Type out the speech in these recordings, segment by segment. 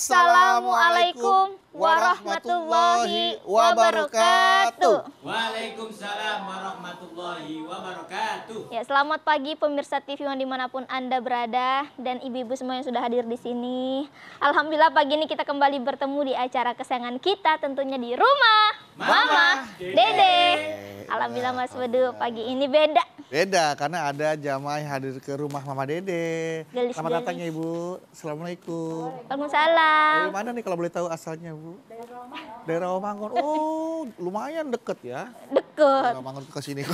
Assalamualaikum warahmatullahi wabarakatuh. Waalaikumsalam warahmatullahi wabarakatuh. Ya, selamat pagi pemirsa TV One dimanapun Anda berada dan ibu-ibu semua yang sudah hadir di sini. Alhamdulillah pagi ini kita kembali bertemu di acara kesayangan kita tentunya di rumah Mama, Mama Dede. Alhamdulillah Mas Bedu pagi ini beda. Beda karena ada jamaah hadir ke rumah Mama Dede. Gelis, Selamat gelis. datang ya Ibu. Assalamualaikum. Waalaikumsalam. Dari mana nih kalau boleh tahu asalnya Bu? Bu? Dari Rawamangun. Dari Oh, lumayan deket ya. Deket. Rawamangun ke sini.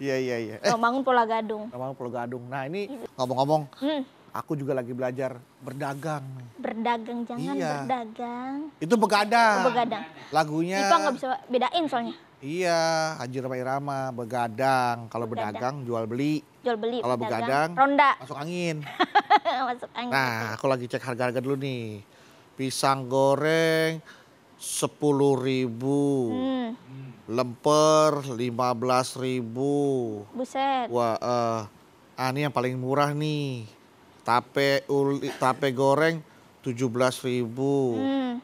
Iya, iya, iya. Eh, Rawamangun Pulau Gadung. Rawamangun Pulau Gadung. Nah, ini iya. ngomong-ngomong, hmm. aku juga lagi belajar berdagang. Berdagang, jangan iya. berdagang. Itu begadang. begadang. Lagunya. Ipa nggak bisa bedain soalnya. Iya, Haji Rama begadang. Kalau berdagang jual beli. Jual beli. Kalau begadang, ronda. Masuk angin. masuk angin. Nah, aku lagi cek harga-harga dulu nih pisang goreng sepuluh ribu, hmm. lemper belas ribu. Buset. Wah, uh, ah, ini yang paling murah nih. Tape uli, tape goreng tujuh belas ribu. Hmm.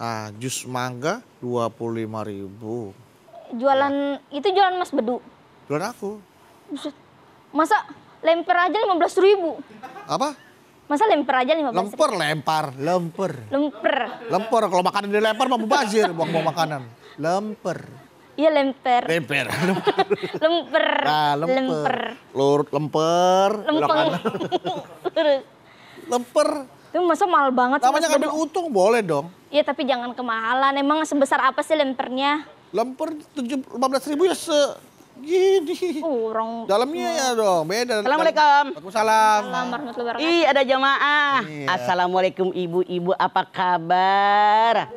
Ah, jus mangga dua puluh lima ribu. Jualan, ya. itu jualan Mas Bedu? Jualan aku. Buset. Masa lemper aja 15 ribu? Apa? Masa lempar aja 15 Lemper, ribu? lempar, lempar Lemper. Lemper, kalau makanan dilempar mau bazir, buang-buang makanan. Lempar. Iya lemper. Lemper. lemper. Nah, lemper. Lemper. Lurut lemper. Lempeng. lemper. Itu masa mahal banget. Namanya ngambil untung boleh dong. Iya tapi jangan kemahalan. Emang sebesar apa sih lempernya? Lemper tujuh lima belas ribu ya se Gini. Orang. Dalamnya ya dong, beda. Assalamualaikum. Waalaikumsalam. Ih, ada jamaah. Iya. Assalamualaikum ibu-ibu, apa kabar?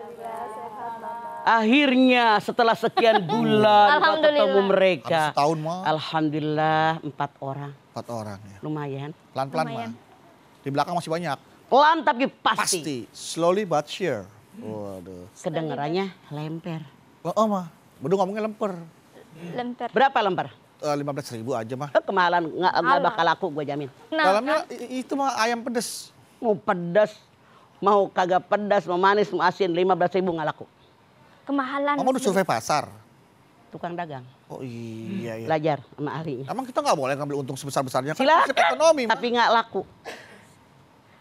Akhirnya setelah sekian bulan ketemu mereka. setahun mah. Alhamdulillah empat orang. Empat orang ya. Lumayan. Pelan-pelan mah. Di belakang masih banyak. Pelan tapi pasti. Pasti. Slowly but sure. Hmm. Waduh. Kedengarannya lemper. Oh, oh mah. Bedung ngomongnya lemper. Lemper. Berapa lembar? Eh, lima belas ribu aja mah. Eh, kemahalan nggak nggak bakal laku gue jamin. Nah, Dalamnya itu mah ayam pedes. Mau pedes, mau kagak pedas, mau manis, mau asin, lima belas ribu nggak laku. Kemahalan. Kamu udah survei pasar? Tukang dagang. Oh iya, iya. Belajar sama ahlinya. Emang kita nggak boleh ngambil untung sebesar-besarnya kan? ekonomi. Tapi nggak laku.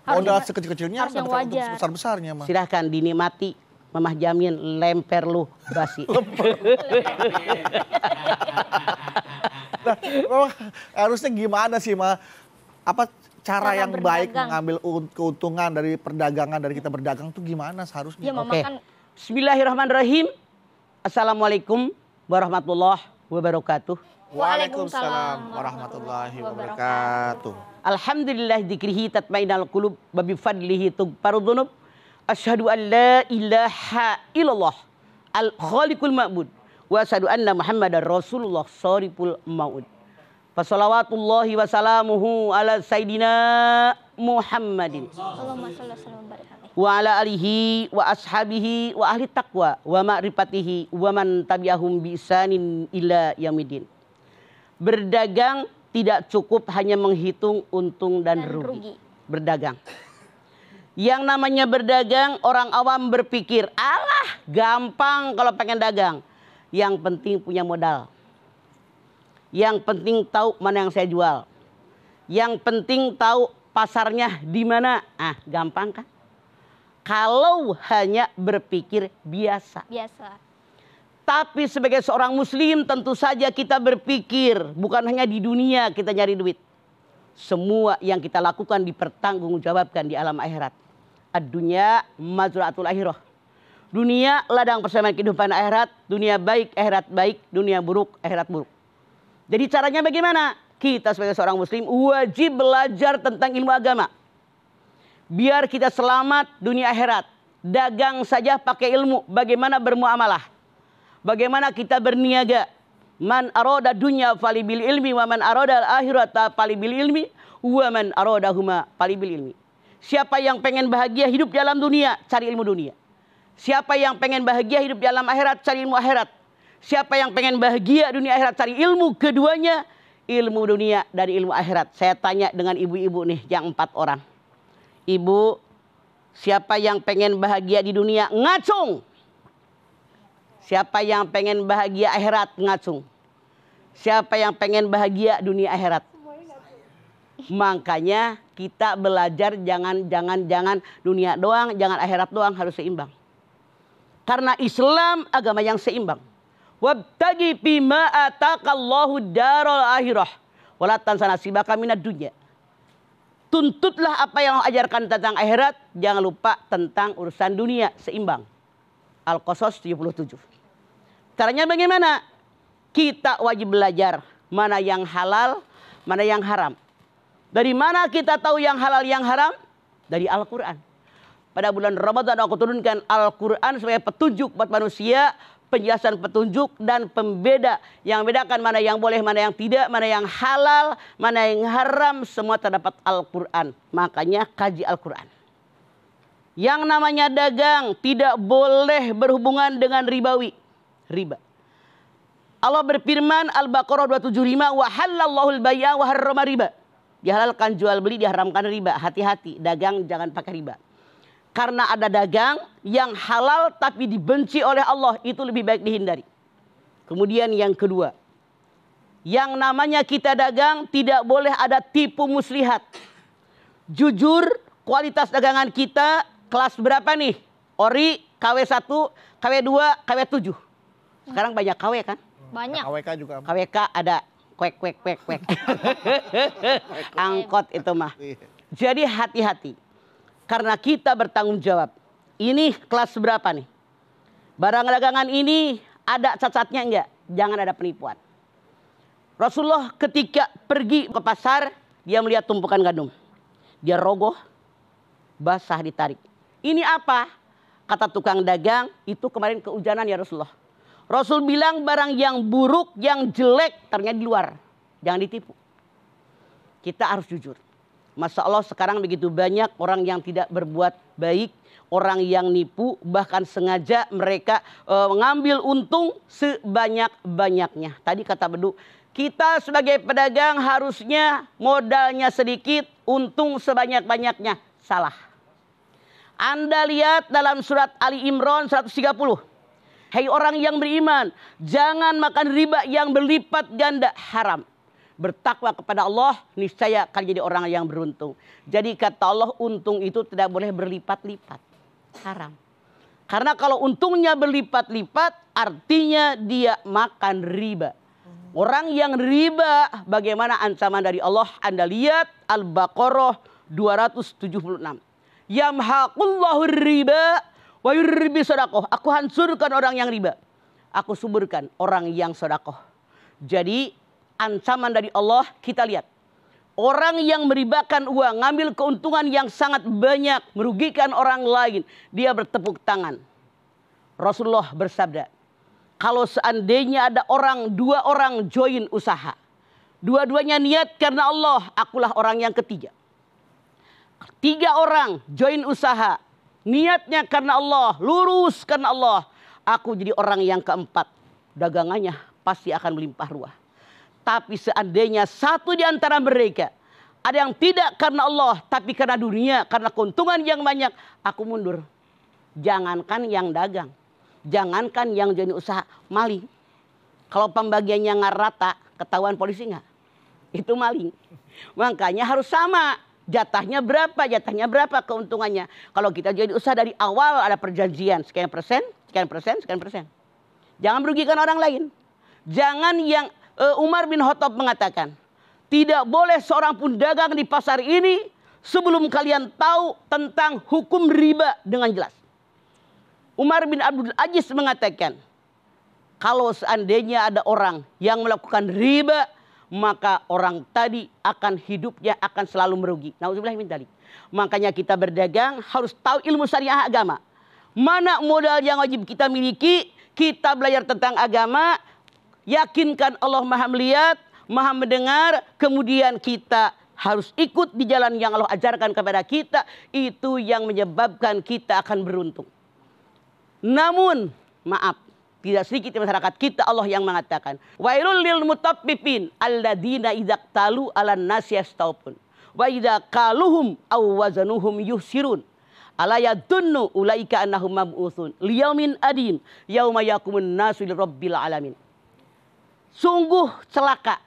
Modal sekecil-kecilnya harus yang wajar. sebesar-besarnya mah. Silahkan dinikmati Mamah jamin lemper lu basi. nah, harusnya gimana sih, Ma? Apa cara Jangan yang berdagang. baik mengambil keuntungan dari perdagangan dari kita berdagang tuh gimana seharusnya? Ya, Oke. Kan... Bismillahirrahmanirrahim. Assalamualaikum warahmatullahi wabarakatuh. Waalaikumsalam warahmatullahi wabarakatuh. Alhamdulillah dikrihi tatmainal qulub babi fadlihi tugfarudunub asyhadu an la ilaha illallah al khaliqul ma'bud wa asyhadu anna muhammadar rasulullah sariful fa Fasalawatullahi wa salamuhu ala sayidina Muhammadin wa ala alihi wa ashabihi wa ahli taqwa wa ma'rifatihi wa man tabi'ahum bi isanin ila yamidin. Berdagang tidak cukup hanya menghitung untung dan, dan rugi. rugi. Berdagang. Yang namanya berdagang orang awam berpikir, "Alah, gampang kalau pengen dagang." Yang penting punya modal. Yang penting tahu mana yang saya jual. Yang penting tahu pasarnya di mana. Ah, gampang kan? Kalau hanya berpikir biasa. Biasa. Tapi sebagai seorang muslim tentu saja kita berpikir bukan hanya di dunia kita nyari duit semua yang kita lakukan dipertanggungjawabkan di alam akhirat. Dunia mazuratul mazraatul akhirah. Dunia ladang persamaan kehidupan akhirat, dunia baik, akhirat baik, dunia buruk, akhirat buruk. Jadi caranya bagaimana? Kita sebagai seorang muslim wajib belajar tentang ilmu agama. Biar kita selamat dunia akhirat. Dagang saja pakai ilmu, bagaimana bermuamalah. Bagaimana kita berniaga, Man aroda dunya falibil ilmi wa man aroda akhirata falibil ilmi wa man aroda huma falibil ilmi. Siapa yang pengen bahagia hidup di dalam dunia, cari ilmu dunia. Siapa yang pengen bahagia hidup di dalam akhirat, cari ilmu akhirat. Siapa yang pengen bahagia dunia akhirat, cari ilmu keduanya. Ilmu dunia dan ilmu akhirat. Saya tanya dengan ibu-ibu nih yang empat orang. Ibu, siapa yang pengen bahagia di dunia? Ngacung! Siapa yang pengen bahagia akhirat ngacung. Siapa yang pengen bahagia dunia akhirat. Makanya kita belajar jangan jangan jangan dunia doang, jangan akhirat doang harus seimbang. Karena Islam agama yang seimbang. Wabtagi bima atakallahu darul akhirah. Walatan sana sibaka minat dunia. Tuntutlah apa yang ajarkan tentang akhirat. Jangan lupa tentang urusan dunia seimbang. Al-Qasas 77. Caranya bagaimana? Kita wajib belajar mana yang halal, mana yang haram. Dari mana kita tahu yang halal, yang haram? Dari Al-Quran. Pada bulan Ramadan aku turunkan Al-Quran sebagai petunjuk buat manusia, penjelasan petunjuk dan pembeda yang bedakan mana yang boleh, mana yang tidak, mana yang halal, mana yang haram, semua terdapat Al-Quran. Makanya kaji Al-Quran. Yang namanya dagang tidak boleh berhubungan dengan ribawi riba. Allah berfirman Al-Baqarah 275 wa halallahu al baya wa harrama riba. Dihalalkan jual beli, diharamkan riba. Hati-hati, dagang jangan pakai riba. Karena ada dagang yang halal tapi dibenci oleh Allah, itu lebih baik dihindari. Kemudian yang kedua, yang namanya kita dagang tidak boleh ada tipu muslihat. Jujur, kualitas dagangan kita kelas berapa nih? Ori, KW1, KW2, KW7 sekarang banyak KW kan? Banyak. KWK juga. KWK ada kwek kwek kwek kwek. Angkot itu mah. Iya. Jadi hati-hati. Karena kita bertanggung jawab. Ini kelas berapa nih? Barang dagangan ini ada cacatnya enggak? Jangan ada penipuan. Rasulullah ketika pergi ke pasar, dia melihat tumpukan gandum. Dia rogoh, basah ditarik. Ini apa? Kata tukang dagang, itu kemarin keujanan ya Rasulullah. Rasul bilang barang yang buruk, yang jelek ternyata di luar. Jangan ditipu. Kita harus jujur. Masya Allah sekarang begitu banyak orang yang tidak berbuat baik. Orang yang nipu bahkan sengaja mereka e, mengambil untung sebanyak-banyaknya. Tadi kata Bedu, kita sebagai pedagang harusnya modalnya sedikit, untung sebanyak-banyaknya. Salah. Anda lihat dalam surat Ali Imran 130 Hei orang yang beriman, jangan makan riba yang berlipat ganda haram. Bertakwa kepada Allah, niscaya akan jadi orang yang beruntung. Jadi kata Allah, untung itu tidak boleh berlipat-lipat. Haram. Karena kalau untungnya berlipat-lipat, artinya dia makan riba. Orang yang riba, bagaimana ancaman dari Allah? Anda lihat Al-Baqarah 276. Yamhaqullahu riba Wa yurribi sodakoh. Aku hancurkan orang yang riba. Aku suburkan orang yang sodakoh. Jadi ancaman dari Allah kita lihat. Orang yang meribakan uang, ngambil keuntungan yang sangat banyak, merugikan orang lain. Dia bertepuk tangan. Rasulullah bersabda, kalau seandainya ada orang, dua orang join usaha. Dua-duanya niat karena Allah, akulah orang yang ketiga. Tiga orang join usaha, niatnya karena Allah, lurus karena Allah. Aku jadi orang yang keempat, dagangannya pasti akan melimpah ruah. Tapi seandainya satu di antara mereka ada yang tidak karena Allah, tapi karena dunia, karena keuntungan yang banyak, aku mundur. Jangankan yang dagang, jangankan yang jadi usaha, maling. Kalau pembagiannya nggak rata, ketahuan polisi nggak? Itu maling. Makanya harus sama jatahnya berapa, jatahnya berapa keuntungannya. Kalau kita jadi usaha dari awal ada perjanjian sekian persen, sekian persen, sekian persen. Jangan merugikan orang lain. Jangan yang uh, Umar bin Khattab mengatakan, tidak boleh seorang pun dagang di pasar ini sebelum kalian tahu tentang hukum riba dengan jelas. Umar bin Abdul Aziz mengatakan, kalau seandainya ada orang yang melakukan riba maka orang tadi akan hidupnya akan selalu merugi. Nauzubillahimindzalik. Makanya kita berdagang harus tahu ilmu syariah agama. Mana modal yang wajib kita miliki? Kita belajar tentang agama, yakinkan Allah Maha melihat, Maha mendengar, kemudian kita harus ikut di jalan yang Allah ajarkan kepada kita, itu yang menyebabkan kita akan beruntung. Namun, maaf, tidak sedikit di masyarakat kita Allah yang mengatakan. Wailul lil mutaffifin alladzina idzak talu ala nasi astaupun Wa idza kaluhum aw wazanuhum yuhsirun. Ala yadunnu ulaika annahum mab'utsun liyaumin adim yauma yaqumun nasu lirabbil alamin. Sungguh celaka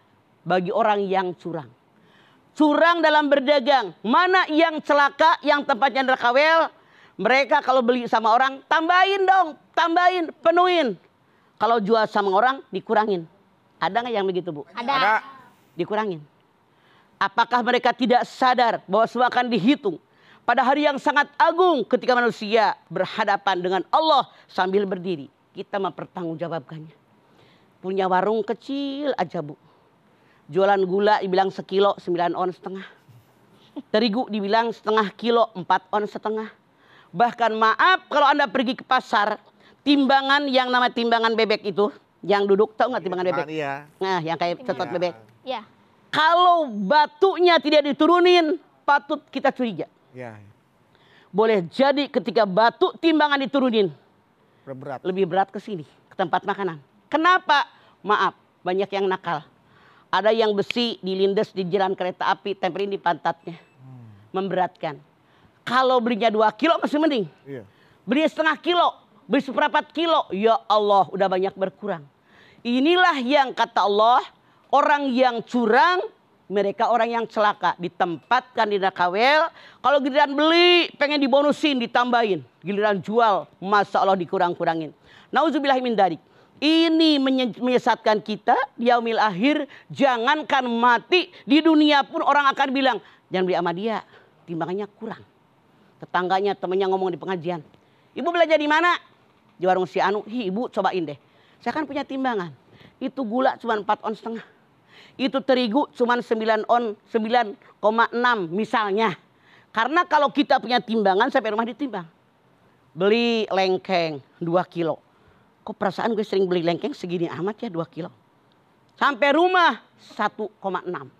bagi orang yang curang. Curang dalam berdagang. Mana yang celaka yang tempatnya neraka mereka kalau beli sama orang tambahin dong, tambahin, penuhin. Kalau jual sama orang dikurangin. Ada nggak yang begitu bu? Ada. Ada. Dikurangin. Apakah mereka tidak sadar bahwa semua akan dihitung? Pada hari yang sangat agung ketika manusia berhadapan dengan Allah sambil berdiri. Kita mempertanggungjawabkannya. Punya warung kecil aja bu. Jualan gula dibilang sekilo sembilan on setengah. Terigu dibilang setengah kilo empat on setengah. Bahkan maaf kalau Anda pergi ke pasar timbangan yang nama timbangan bebek itu, yang duduk tahu nggak iya, timbangan bebek? Iya. Nah, yang kayak cetot bebek. Iya. Kalau batunya tidak diturunin, patut kita curiga. Iya. Boleh jadi ketika batu timbangan diturunin, berat. lebih berat ke sini, ke tempat makanan. Kenapa? Maaf, banyak yang nakal. Ada yang besi dilindes di jalan kereta api, tempelin di pantatnya. Hmm. Memberatkan. Kalau belinya dua kilo masih mending. Iya. Beli setengah kilo Beli seperempat kilo, ya Allah udah banyak berkurang. Inilah yang kata Allah, orang yang curang, mereka orang yang celaka. Ditempatkan di nakawel, kalau giliran beli pengen dibonusin, ditambahin. Giliran jual, masa Allah dikurang-kurangin. Nauzubillahimin darik. Ini menyesatkan kita di yaumil akhir. Jangankan mati di dunia pun orang akan bilang, jangan beli sama dia, timbangannya kurang. Tetangganya, temannya ngomong di pengajian. Ibu belajar di mana? di warung si Anu, hi ibu cobain deh. Saya kan punya timbangan. Itu gula cuma 4 on setengah. Itu terigu cuma 9 on 9,6 misalnya. Karena kalau kita punya timbangan sampai rumah ditimbang. Beli lengkeng 2 kilo. Kok perasaan gue sering beli lengkeng segini amat ya 2 kilo. Sampai rumah 1,6. enam.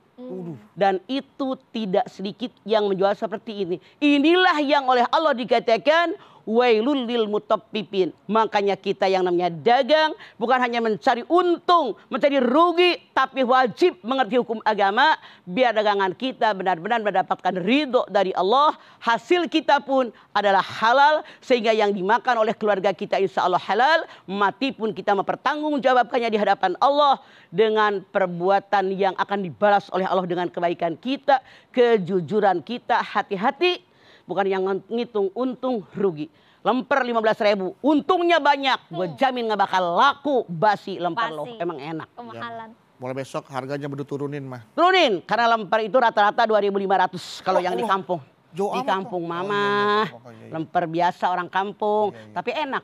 Dan itu tidak sedikit yang menjual seperti ini. Inilah yang oleh Allah dikatakan wailul lil mutaffifin. Makanya kita yang namanya dagang bukan hanya mencari untung, mencari rugi, tapi wajib mengerti hukum agama biar dagangan kita benar-benar mendapatkan ridho dari Allah. Hasil kita pun adalah halal sehingga yang dimakan oleh keluarga kita insya Allah halal. Mati pun kita mempertanggungjawabkannya di hadapan Allah dengan perbuatan yang akan dibalas oleh Allah dengan kebaikan kita, kejujuran kita, hati-hati bukan yang ngitung untung rugi. Lemper 15 ribu, untungnya banyak. Gue hmm. jamin gak bakal laku basi lemper loh, lo. Emang enak. Kemahalan. Oh, iya, ya. Mulai besok harganya udah turunin mah. Turunin, karena lemper itu rata-rata 2.500 kalau oh, yang di oh. kampung. Jauh di kampung apa? Oh, iya, mama, oh, iya, iya. lemper biasa orang kampung, iya, iya. tapi enak.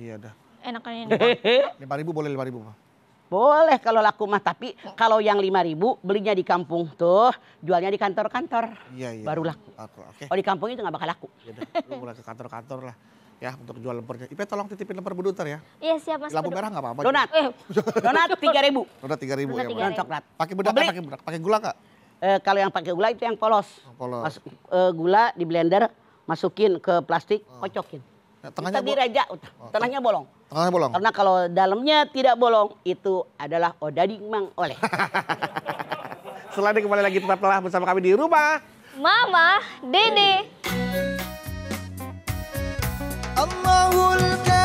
Iya dah. Enak ini. Lima ribu boleh lima ribu mah boleh kalau laku mah tapi kalau yang lima ribu belinya di kampung tuh jualnya di kantor-kantor iya, iya. baru laku. Aku, okay. Kalau di kampung itu nggak bakal laku. Yaudah, lu mulai ke kantor-kantor lah ya untuk jual lempernya. Ipe tolong titipin lemper buduter ya. Iya siap mas. Lampu merah nggak apa-apa. Donat. Eh. Donat tiga ribu. Donat tiga ribu ya. Donat coklat. Pakai bedak, pakai bedak, pakai gula nggak? Eh, kalau yang pakai gula itu yang polos. Oh, polos. Mas, eh, gula di blender, masukin ke plastik, oh. kocokin. Nah, tengahnya tadi raja, oh, oh, tengahnya bolong. Tengahnya bolong. Karena kalau dalamnya tidak bolong itu adalah odading mang oleh. Selain kembali lagi tetaplah bersama kami di rumah. Mama, Dede. Allahul